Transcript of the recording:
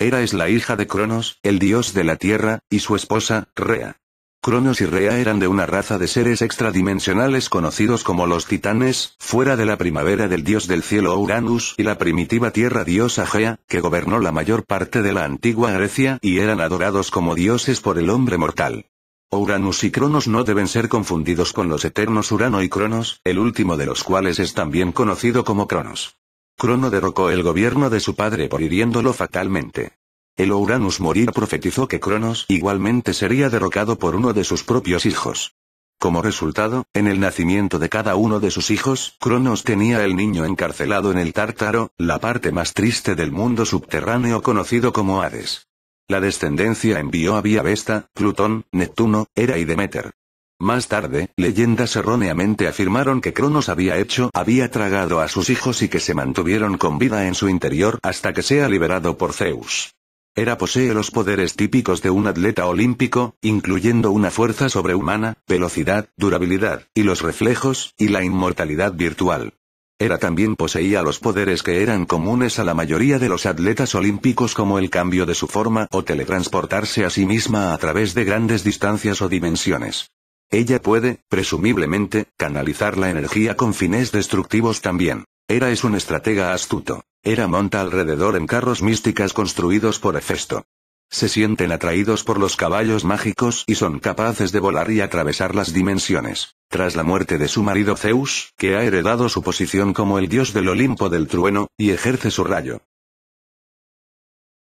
Hera es la hija de Cronos, el dios de la tierra, y su esposa, Rea. Cronos y Rea eran de una raza de seres extradimensionales conocidos como los titanes, fuera de la primavera del dios del cielo Uranus y la primitiva tierra diosa Gea, que gobernó la mayor parte de la antigua Grecia y eran adorados como dioses por el hombre mortal. Uranus y Cronos no deben ser confundidos con los eternos Urano y Cronos, el último de los cuales es también conocido como Cronos. Crono derrocó el gobierno de su padre por hiriéndolo fatalmente. El Uranus Morir profetizó que Cronos igualmente sería derrocado por uno de sus propios hijos. Como resultado, en el nacimiento de cada uno de sus hijos, Cronos tenía el niño encarcelado en el Tártaro, la parte más triste del mundo subterráneo conocido como Hades. La descendencia envió a Vía Vesta, Plutón, Neptuno, Hera y Demeter. Más tarde, leyendas erróneamente afirmaron que Cronos había hecho, había tragado a sus hijos y que se mantuvieron con vida en su interior hasta que sea liberado por Zeus. Era posee los poderes típicos de un atleta olímpico, incluyendo una fuerza sobrehumana, velocidad, durabilidad, y los reflejos, y la inmortalidad virtual. Era también poseía los poderes que eran comunes a la mayoría de los atletas olímpicos como el cambio de su forma o teletransportarse a sí misma a través de grandes distancias o dimensiones. Ella puede, presumiblemente, canalizar la energía con fines destructivos también. Era es un estratega astuto. Era monta alrededor en carros místicas construidos por Hefesto. Se sienten atraídos por los caballos mágicos y son capaces de volar y atravesar las dimensiones. Tras la muerte de su marido Zeus, que ha heredado su posición como el dios del Olimpo del trueno, y ejerce su rayo,